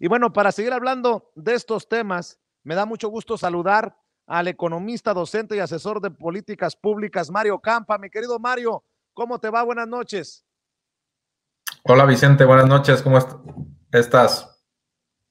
Y bueno, para seguir hablando de estos temas, me da mucho gusto saludar al economista, docente y asesor de políticas públicas, Mario Campa. Mi querido Mario, ¿cómo te va? Buenas noches. Hola Vicente, buenas noches, ¿cómo estás?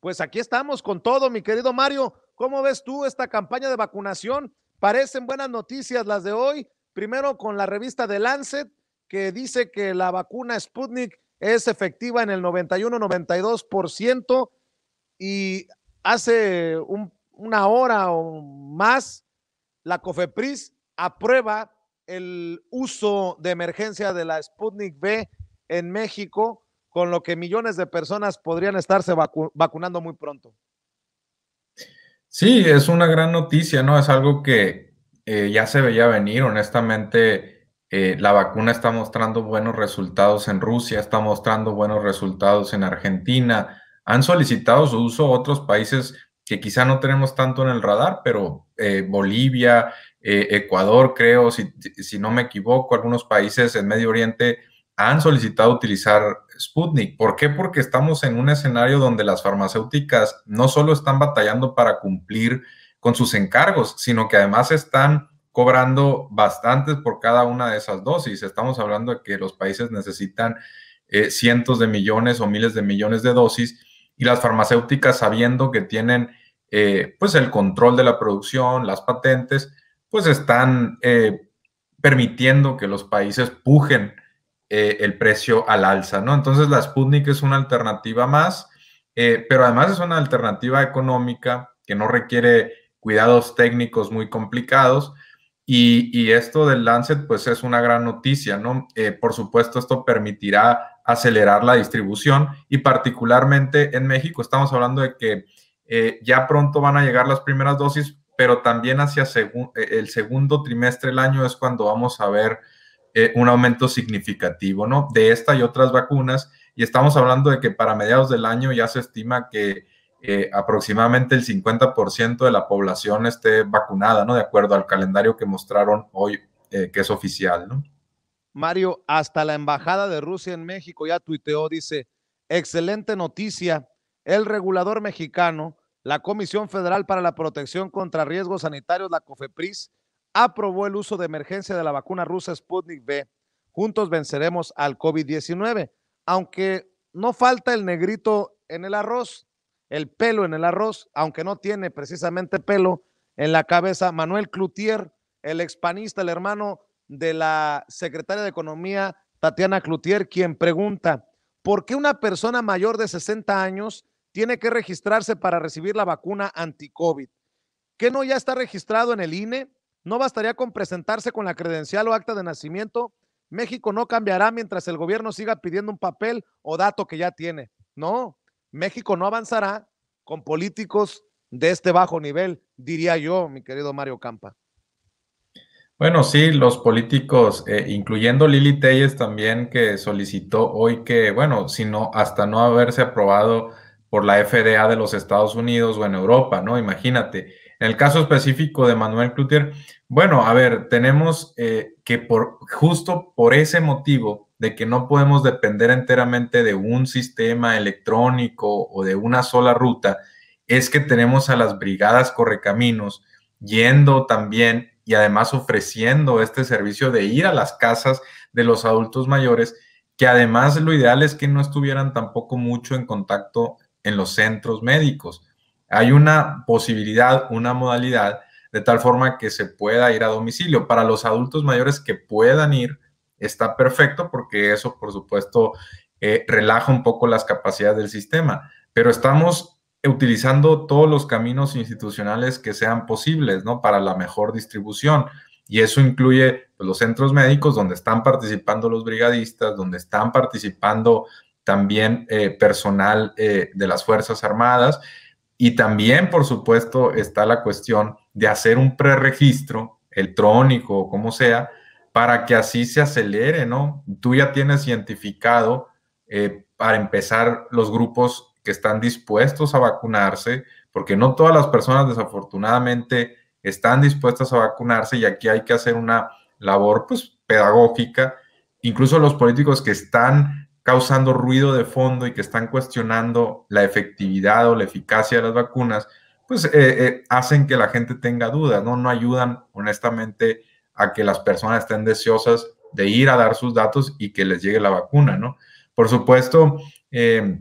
Pues aquí estamos con todo, mi querido Mario. ¿Cómo ves tú esta campaña de vacunación? Parecen buenas noticias las de hoy. Primero con la revista The Lancet, que dice que la vacuna Sputnik es efectiva en el 91-92%. Y hace una hora o más, la COFEPRIS aprueba el uso de emergencia de la Sputnik V en México, con lo que millones de personas podrían estarse vacunando muy pronto. Sí, es una gran noticia, ¿no? Es algo que eh, ya se veía venir, honestamente. Eh, la vacuna está mostrando buenos resultados en Rusia, está mostrando buenos resultados en Argentina, han solicitado su uso otros países que quizá no tenemos tanto en el radar, pero eh, Bolivia, eh, Ecuador, creo, si, no me equivoco, algunos países en Medio Oriente han solicitado utilizar Sputnik. ¿Por qué? Porque estamos en un escenario donde las farmacéuticas no solo están batallando para cumplir con sus encargos, sino que además están cobrando bastantes por cada una de esas dosis. Estamos hablando de que los países necesitan eh, cientos de millones o miles de millones de dosis y las farmacéuticas sabiendo que tienen eh, pues el control de la producción, las patentes, pues están eh, permitiendo que los países pujen eh, el precio al alza, ¿no? Entonces la Sputnik es una alternativa más, pero además es una alternativa económica que no requiere cuidados técnicos muy complicados. Y, y esto del Lancet, pues es una gran noticia, ¿no? por supuesto, esto permitirá acelerar la distribución y particularmente en México estamos hablando de que eh, ya pronto van a llegar las primeras dosis, pero también hacia eh, el segundo trimestre del año es cuando vamos a ver eh, un aumento significativo, ¿no? De esta y otras vacunas y estamos hablando de que para mediados del año ya se estima que aproximadamente el 50% de la población esté vacunada, ¿no? De acuerdo al calendario que mostraron hoy, que es oficial, ¿no? Mario, hasta la Embajada de Rusia en México ya tuiteó, dice, excelente noticia, el regulador mexicano, la Comisión Federal para la Protección contra Riesgos Sanitarios, la COFEPRIS, aprobó el uso de emergencia de la vacuna rusa Sputnik V. Juntos venceremos al COVID-19, aunque no falta el negrito en el arroz, el pelo en el arroz, aunque no tiene precisamente pelo en la cabeza. Manuel Cloutier, el expanista, el hermano de la secretaria de Economía, Tatiana Cloutier, quien pregunta, ¿por qué una persona mayor de 60 años tiene que registrarse para recibir la vacuna anti-COVID? ¿Qué no ya está registrado en el INE? ¿No bastaría con presentarse con la credencial o acta de nacimiento? México no cambiará mientras el gobierno siga pidiendo un papel o dato que ya tiene. No, México no avanzará con políticos de este bajo nivel, diría yo, mi querido Mario Campa. Bueno, sí, los políticos, eh, incluyendo Lili Telles también, que solicitó hoy que, bueno, sino hasta no haberse aprobado por la FDA de los Estados Unidos o en Europa, ¿no? Imagínate. En el caso específico de Manuel Cloutier, bueno, a ver, tenemos eh, que por justo por ese motivo de que no podemos depender enteramente de un sistema electrónico o de una sola ruta, es que tenemos a las brigadas correcaminos yendo también y además ofreciendo este servicio de ir a las casas de los adultos mayores, que además lo ideal es que no estuvieran tampoco mucho en contacto en los centros médicos. Hay una posibilidad, una modalidad, de tal forma que se pueda ir a domicilio. Para los adultos mayores que puedan ir, está perfecto porque eso, por supuesto, eh, relaja un poco las capacidades del sistema. Pero estamos utilizando todos los caminos institucionales que sean posibles, ¿no? Para la mejor distribución. Y eso incluye pues, los centros médicos donde están participando los brigadistas, donde están participando también eh, personal eh, de las Fuerzas Armadas. Y también, por supuesto, está la cuestión de hacer un preregistro, electrónico o como sea, para que así se acelere, ¿no? Tú ya tienes identificado eh, para empezar los grupos que están dispuestos a vacunarse, porque no todas las personas desafortunadamente están dispuestas a vacunarse y aquí hay que hacer una labor pues pedagógica, incluso los políticos que están causando ruido de fondo y que están cuestionando la efectividad o la eficacia de las vacunas, pues eh, eh, hacen que la gente tenga dudas, ¿no? No ayudan honestamente a que las personas estén deseosas de ir a dar sus datos y que les llegue la vacuna, ¿no? Por supuesto, eh,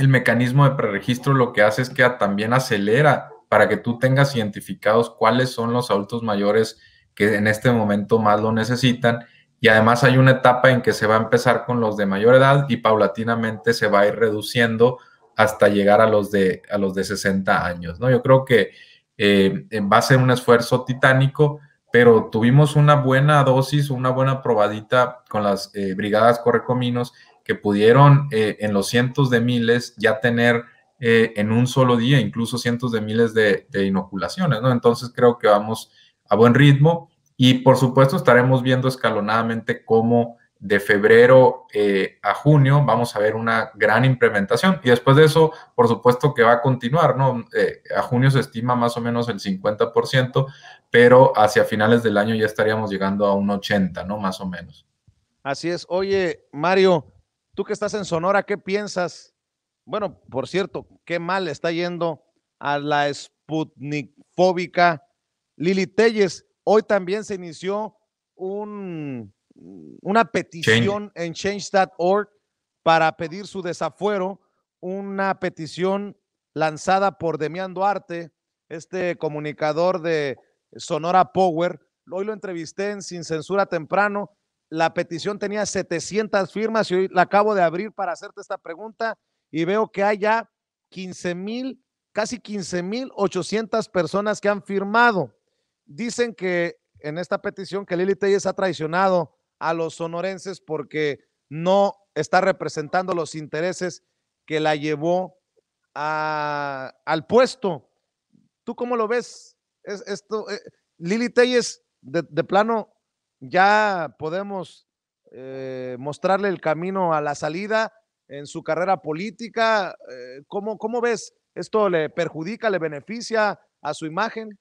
el mecanismo de preregistro lo que hace es que también acelera para que tú tengas identificados cuáles son los adultos mayores que en este momento más lo necesitan. Y además hay una etapa en que se va a empezar con los de mayor edad y paulatinamente se va a ir reduciendo hasta llegar a los de, a los de 60 años. ¿no? Yo creo que eh, va a ser un esfuerzo titánico, pero tuvimos una buena dosis, una buena probadita con las eh, brigadas Correcominos que pudieron eh, en los cientos de miles ya tener eh, en un solo día incluso cientos de miles de, inoculaciones, ¿no? Entonces creo que vamos a buen ritmo y por supuesto estaremos viendo escalonadamente cómo de febrero eh, a junio vamos a ver una gran implementación y después de eso, por supuesto que va a continuar, ¿no? a junio se estima más o menos el 50%, pero hacia finales del año ya estaríamos llegando a un 80%, ¿no? Más o menos. Así es. Oye, Mario, Tú que estás en Sonora, ¿qué piensas? Bueno, por cierto, qué mal está yendo a la Sputnikfóbica Lili Telles. Hoy también se inició una petición en change.org para pedir su desafuero, una petición lanzada por Demián Duarte, este comunicador de Sonora Power. Hoy lo entrevisté en Sin Censura Temprano la petición tenía 700 firmas y hoy la acabo de abrir para hacerte esta pregunta y veo que hay ya 15 mil, casi 15 mil 800 personas que han firmado. Dicen que en esta petición que Lili Telles ha traicionado a los sonorenses porque no está representando los intereses que la llevó al puesto. ¿Tú cómo lo ves? Es, esto, eh, Lili Telles, de plano, ya podemos eh, mostrarle el camino a la salida en su carrera política. Eh, ¿cómo, ves? ¿Esto le perjudica, le beneficia a su imagen?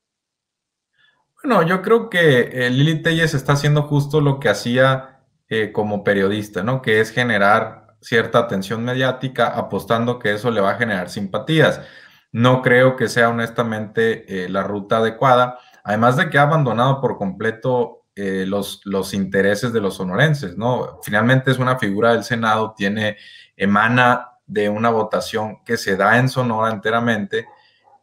Bueno, yo creo que eh, Lili Telles está haciendo justo lo que hacía como periodista, ¿no? Que es generar cierta atención mediática apostando que eso le va a generar simpatías. No creo que sea honestamente la ruta adecuada, además de que ha abandonado por completo eh, los, intereses de los sonorenses, ¿no? Finalmente es una figura del Senado, tiene, emana de una votación que se da en Sonora enteramente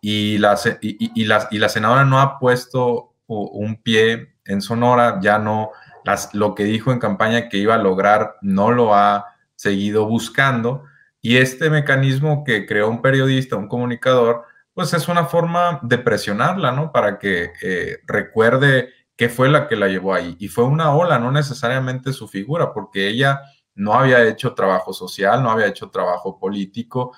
y la, y, y senadora no ha puesto un pie en Sonora, ya no, las, lo que dijo en campaña que iba a lograr no lo ha seguido buscando. Y este mecanismo que creó un periodista, un comunicador, pues es una forma de presionarla, ¿no? Para que eh, recuerde que fue la que la llevó ahí. Y fue una ola, no necesariamente su figura, porque ella no había hecho trabajo social, no había hecho trabajo político,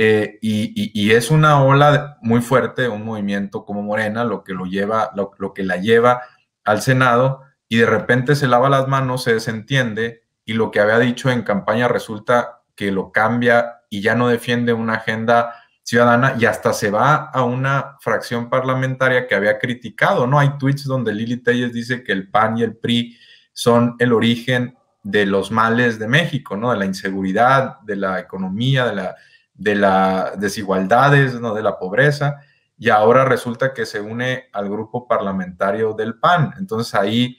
eh, y, es una ola muy fuerte, un movimiento como Morena, lo que, lo, lleva, lo que la lleva al Senado, y de repente se lava las manos, se desentiende, y lo que había dicho en campaña resulta que lo cambia y ya no defiende una agenda Ciudadana y hasta se va a una fracción parlamentaria que había criticado, ¿no? Hay tweets donde Lili Telles dice que el PAN y el PRI son el origen de los males de México, ¿no? De la inseguridad, de la economía, de la de las desigualdades, ¿no? de la pobreza, y ahora resulta que se une al grupo parlamentario del PAN. Entonces ahí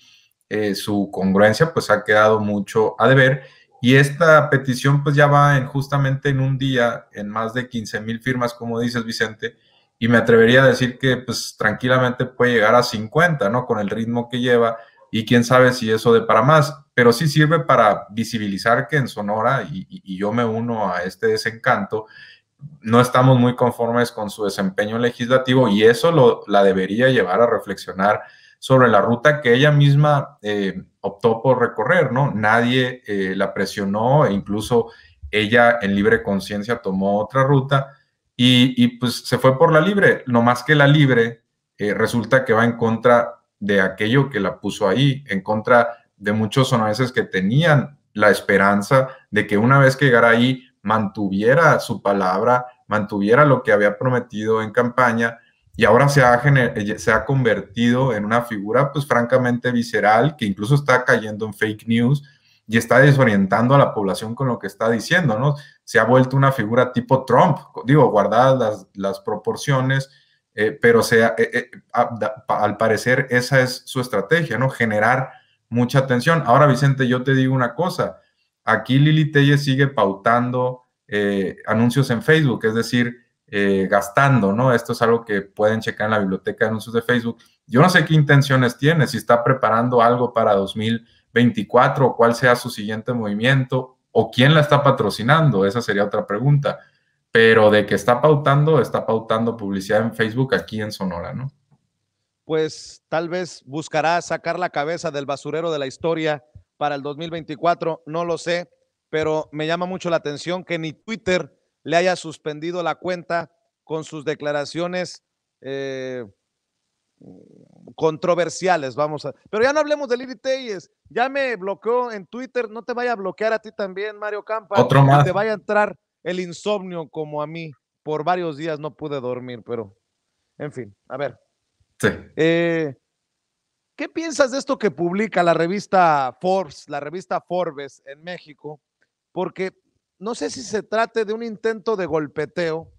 eh, su congruencia pues ha quedado mucho a deber y esta petición pues ya va en justamente en un día, en más de 15 mil firmas, como dices Vicente, y me atrevería a decir que pues tranquilamente puede llegar a 50, ¿no? Con el ritmo que lleva y quién sabe si eso de para más, pero sí sirve para visibilizar que en Sonora, y, yo me uno a este desencanto, no estamos muy conformes con su desempeño legislativo y eso lo, la debería llevar a reflexionar sobre la ruta que ella misma eh, optó por recorrer, ¿no? Nadie eh, la presionó e incluso ella en libre conciencia tomó otra ruta y, pues se fue por la libre, no más que la libre eh, resulta que va en contra de aquello que la puso ahí, en contra de muchos veces que tenían la esperanza de que una vez que llegara ahí mantuviera su palabra, mantuviera lo que había prometido en campaña y ahora se ha, eh, se ha convertido en una figura, pues francamente visceral, que incluso está cayendo en fake news y está desorientando a la población con lo que está diciendo, ¿no? Se ha vuelto una figura tipo Trump, digo, guardadas las, proporciones, eh, pero sea eh, al parecer esa es su estrategia, ¿no? Generar mucha atención. Ahora, Vicente, yo te digo una cosa, aquí Lili Telle sigue pautando anuncios en Facebook, es decir, eh, gastando, ¿no? Esto es algo que pueden checar en la biblioteca de anuncios de Facebook. Yo no sé qué intenciones tiene, si está preparando algo para 2024 o cuál sea su siguiente movimiento o quién la está patrocinando, esa sería otra pregunta. Pero de que está pautando, está pautando publicidad en Facebook aquí en Sonora, ¿no? Pues tal vez buscará sacar la cabeza del basurero de la historia para el 2024, no lo sé, pero me llama mucho la atención que ni Twitter le haya suspendido la cuenta con sus declaraciones eh, mm, controversiales, vamos a. Pero ya no hablemos de Lili Telles, ya me bloqueó en Twitter, no te vaya a bloquear a ti también, Mario Campa. Otro Te vaya a entrar el insomnio como a mí. Por varios días no pude dormir, pero en fin, a ver. Sí. Eh, ¿Qué piensas de esto que publica la revista Forbes, la revista Forbes en México? Porque no sé si se trate de un intento de golpeteo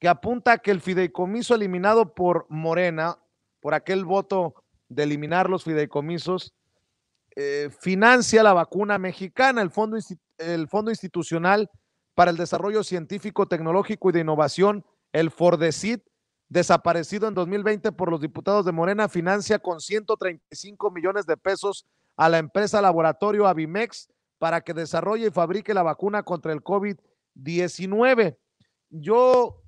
que apunta a que el fideicomiso eliminado por Morena, por aquel voto de eliminar los fideicomisos, eh, financia la vacuna mexicana, el fondo, el fondo Institucional para el Desarrollo Científico, Tecnológico y de Innovación, el FORDECIT, desaparecido en 2020 por los diputados de Morena, financia con 135 millones de pesos a la empresa Laboratorio Avimex para que desarrolle y fabrique la vacuna contra el COVID-19. Yo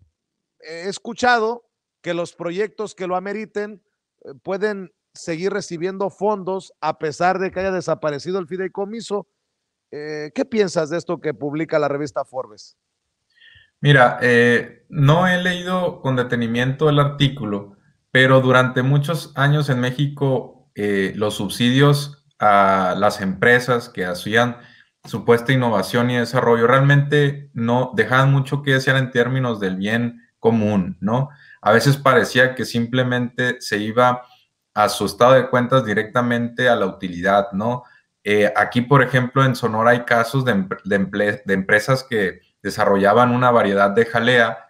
he escuchado que los proyectos que lo ameriten eh, pueden seguir recibiendo fondos a pesar de que haya desaparecido el fideicomiso. Eh, ¿Qué piensas de esto que publica la revista Forbes? Mira, eh, no he leído con detenimiento el artículo, pero durante muchos años en México los subsidios a las empresas que hacían supuesta innovación y desarrollo realmente no dejaban mucho que desear en términos del bien común, ¿no? A veces parecía que simplemente se iba a su estado de cuentas directamente a la utilidad, ¿no? Eh, aquí, por ejemplo, en Sonora hay casos de empresas que desarrollaban una variedad de jalea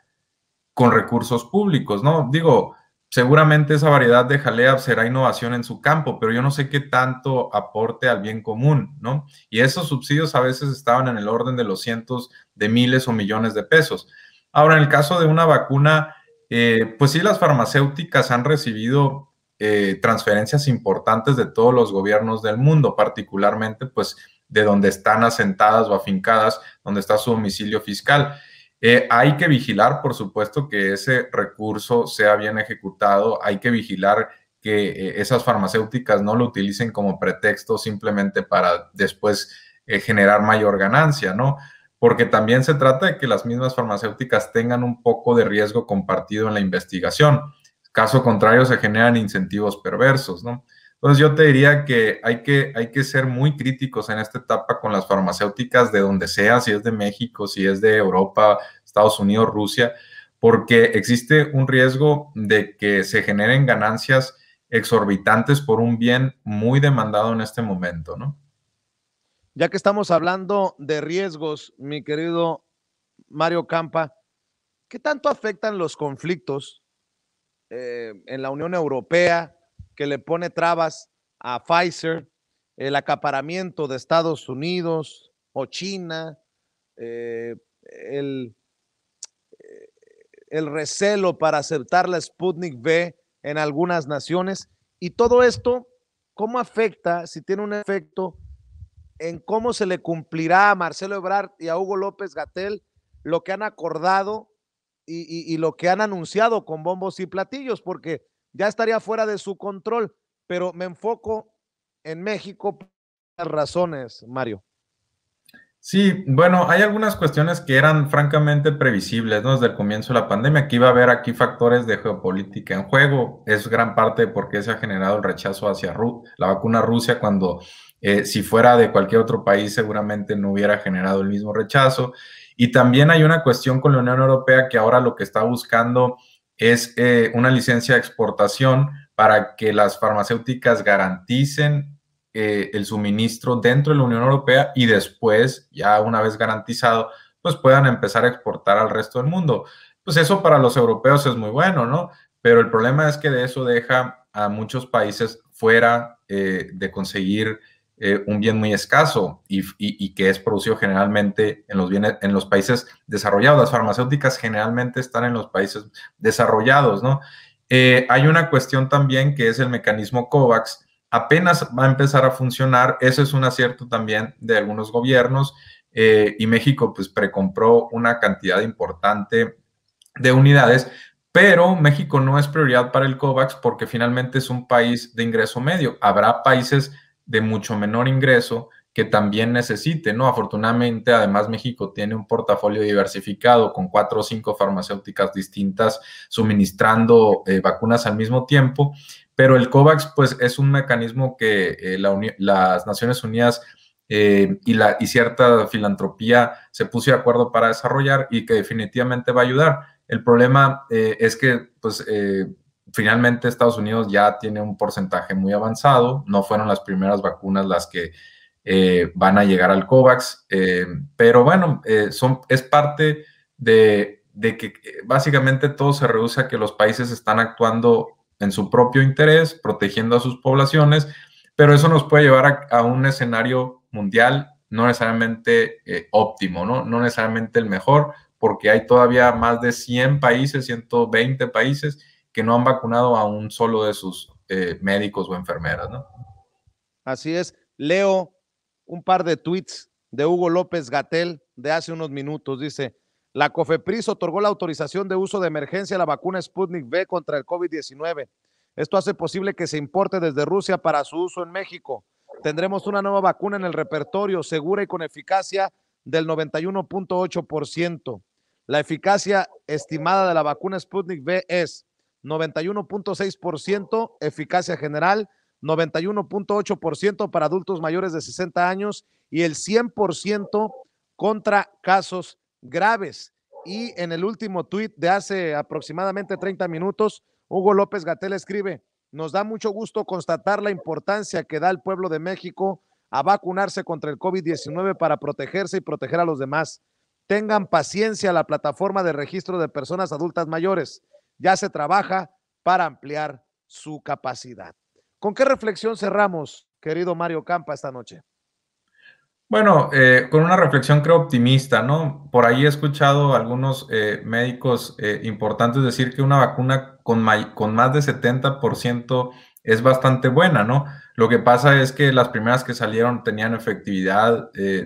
con recursos públicos, ¿no? Digo, Seguramente esa variedad de jalea será innovación en su campo, pero yo no sé qué tanto aporte al bien común, ¿no? Y esos subsidios a veces estaban en el orden de los cientos de miles o millones de pesos. Ahora, en el caso de una vacuna, eh, pues sí, las farmacéuticas han recibido eh, transferencias importantes de todos los gobiernos del mundo, particularmente pues de donde están asentadas o afincadas, donde está su domicilio fiscal. Eh, hay que vigilar, por supuesto, que ese recurso sea bien ejecutado, hay que vigilar que eh, esas farmacéuticas no lo utilicen como pretexto simplemente para después eh, generar mayor ganancia, ¿no? Porque también se trata de que las mismas farmacéuticas tengan un poco de riesgo compartido en la investigación. Caso contrario, se generan incentivos perversos, ¿no? Entonces yo te diría que hay, que hay que ser muy críticos en esta etapa con las farmacéuticas de donde sea, si es de México, si es de Europa, Estados Unidos, Rusia, porque existe un riesgo de que se generen ganancias exorbitantes por un bien muy demandado en este momento, ¿no? Ya que estamos hablando de riesgos, mi querido Mario Campa, ¿qué tanto afectan los conflictos eh, en la Unión Europea? que le pone trabas a Pfizer, el acaparamiento de Estados Unidos o China, eh, eh, el, recelo para aceptar la Sputnik V en algunas naciones. Y todo esto, ¿cómo afecta, si tiene un efecto, en cómo se le cumplirá a Marcelo Ebrard y a Hugo López Gatel lo que han acordado y, y, lo que han anunciado con bombos y platillos? Porque ya estaría fuera de su control, pero me enfoco en México por las razones, Mario. Sí, bueno, hay algunas cuestiones que eran francamente previsibles ¿no? desde el comienzo de la pandemia, que iba a haber aquí factores de geopolítica en juego. Es gran parte de por qué se ha generado el rechazo hacia la vacuna Rusia cuando eh, si fuera de cualquier otro país seguramente no hubiera generado el mismo rechazo. Y también hay una cuestión con la Unión Europea que ahora lo que está buscando es eh, una licencia de exportación para que las farmacéuticas garanticen eh, el suministro dentro de la Unión Europea y después, ya una vez garantizado, pues puedan empezar a exportar al resto del mundo. Pues eso para los europeos es muy bueno, ¿no? Pero el problema es que de eso deja a muchos países fuera eh, de conseguir eh, un bien muy escaso y, que es producido generalmente en los, bienes, en los países desarrollados. Las farmacéuticas generalmente están en los países desarrollados, ¿no? Eh, hay una cuestión también que es el mecanismo COVAX. Apenas va a empezar a funcionar, eso es un acierto también de algunos gobiernos eh, y México pues precompró una cantidad importante de unidades, pero México no es prioridad para el COVAX porque finalmente es un país de ingreso medio. Habrá países de mucho menor ingreso que también necesite, ¿no? Afortunadamente, además, México tiene un portafolio diversificado con cuatro o cinco farmacéuticas distintas suministrando eh, vacunas al mismo tiempo, pero el COVAX, pues, es un mecanismo que eh, las Naciones Unidas eh, y, la, y cierta filantropía se puso de acuerdo para desarrollar y que definitivamente va a ayudar. El problema es que pues, finalmente Estados Unidos ya tiene un porcentaje muy avanzado, no fueron las primeras vacunas las que eh, van a llegar al COVAX, eh, pero bueno, eh, son, es parte de, que básicamente todo se reduce a que los países están actuando en su propio interés, protegiendo a sus poblaciones, pero eso nos puede llevar a, un escenario mundial no necesariamente óptimo, ¿no? no necesariamente el mejor, porque hay todavía más de 100 países, 120 países que no han vacunado a un solo de sus eh, médicos o enfermeras, Así es. Leo un par de tweets de Hugo López Gatel de hace unos minutos. Dice: La COFEPRIS otorgó la autorización de uso de emergencia a la vacuna Sputnik V contra el COVID-19. Esto hace posible que se importe desde Rusia para su uso en México. Tendremos una nueva vacuna en el repertorio, segura y con eficacia del 91.8%. La eficacia estimada de la vacuna Sputnik V es 91.6%, eficacia general 91.8% para adultos mayores de 60 años y el 100% contra casos graves. Y en el último tuit de hace aproximadamente 30 minutos, Hugo López Gatel escribe, nos da mucho gusto constatar la importancia que da el pueblo de México a vacunarse contra el COVID-19 para protegerse y proteger a los demás. Tengan paciencia la plataforma de registro de personas adultas mayores ya se trabaja para ampliar su capacidad. ¿Con qué reflexión cerramos, querido Mario Campa, esta noche? Bueno, eh, con una reflexión creo optimista, ¿no? Por ahí he escuchado a algunos eh, médicos eh, importantes decir que una vacuna con, más de 70% es bastante buena, ¿no? Lo que pasa es que las primeras que salieron tenían efectividad de,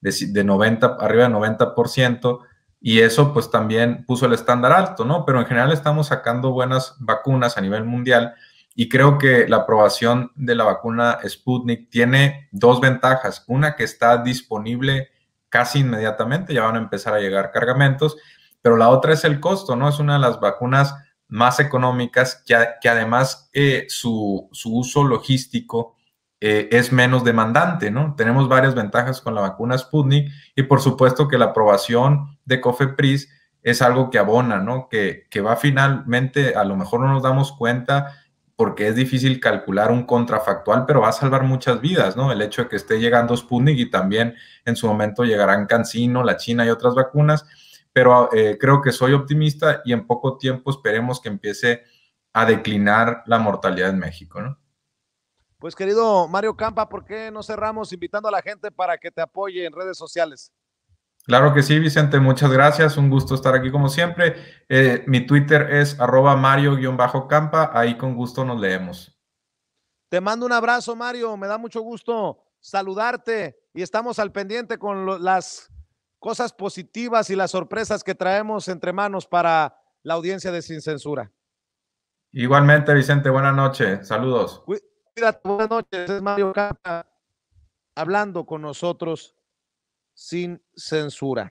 de, 90, arriba del 90%, y eso pues también puso el estándar alto, ¿no? Pero en general estamos sacando buenas vacunas a nivel mundial y creo que la aprobación de la vacuna Sputnik tiene dos ventajas. Una que está disponible casi inmediatamente, ya van a empezar a llegar cargamentos, pero la otra es el costo, ¿no? Es una de las vacunas más económicas que, que además eh, su, su uso logístico eh, es menos demandante, ¿no? Tenemos varias ventajas con la vacuna Sputnik y por supuesto que la aprobación de COFEPRIS es algo que abona, ¿no? Que, va finalmente, a lo mejor no nos damos cuenta porque es difícil calcular un contrafactual, pero va a salvar muchas vidas, ¿no? El hecho de que esté llegando Sputnik y también en su momento llegarán CanSino, la China y otras vacunas, pero eh, creo que soy optimista y en poco tiempo esperemos que empiece a declinar la mortalidad en México, ¿no? Pues querido Mario Campa, ¿por qué no cerramos invitando a la gente para que te apoye en redes sociales? Claro que sí, Vicente, muchas gracias, un gusto estar aquí como siempre. Eh, mi Twitter es arroba mario-campa, ahí con gusto nos leemos. Te mando un abrazo, Mario, me da mucho gusto saludarte y estamos al pendiente con las cosas positivas y las sorpresas que traemos entre manos para la audiencia de Sin Censura. Igualmente, Vicente, buenas noches, saludos buenas noches. Es Mario Campa, hablando con nosotros sin censura.